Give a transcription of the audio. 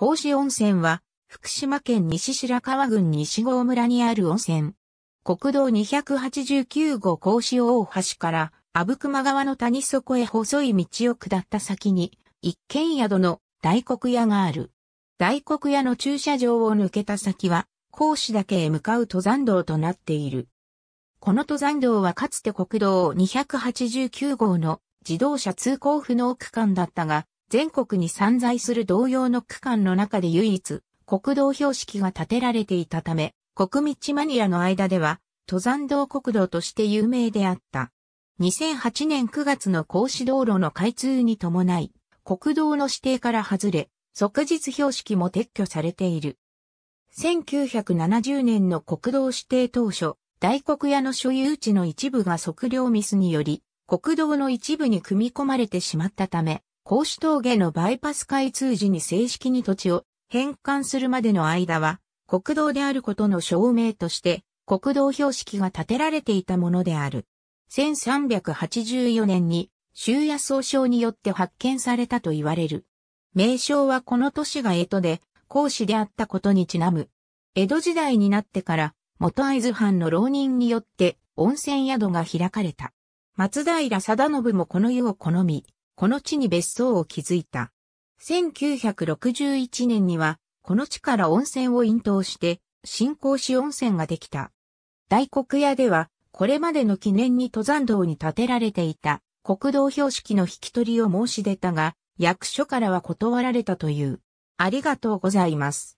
甲子温泉は、福島県西白川郡西郷村にある温泉。国道289号甲子大橋から、阿武隈川の谷底へ細い道を下った先に、一軒宿の大黒屋がある。大黒屋の駐車場を抜けた先は、甲子岳へ向かう登山道となっている。この登山道はかつて国道289号の自動車通行不能区間だったが、全国に散在する同様の区間の中で唯一、国道標識が建てられていたため、国道マニアの間では、登山道国道として有名であった。2008年9月の格子道路の開通に伴い、国道の指定から外れ、即日標識も撤去されている。1970年の国道指定当初、大黒屋の所有地の一部が測量ミスにより、国道の一部に組み込まれてしまったため、甲子峠のバイパス開通時に正式に土地を返還するまでの間は、国道であることの証明として、国道標識が建てられていたものである。1384年に、周野総称によって発見されたと言われる。名称はこの都市が江戸で、講子であったことにちなむ。江戸時代になってから、元会津藩の浪人によって温泉宿が開かれた。松平定信もこの湯を好み、この地に別荘を築いた。1961年には、この地から温泉を引導して、新興市温泉ができた。大黒屋では、これまでの記念に登山道に建てられていた国道標識の引き取りを申し出たが、役所からは断られたという。ありがとうございます。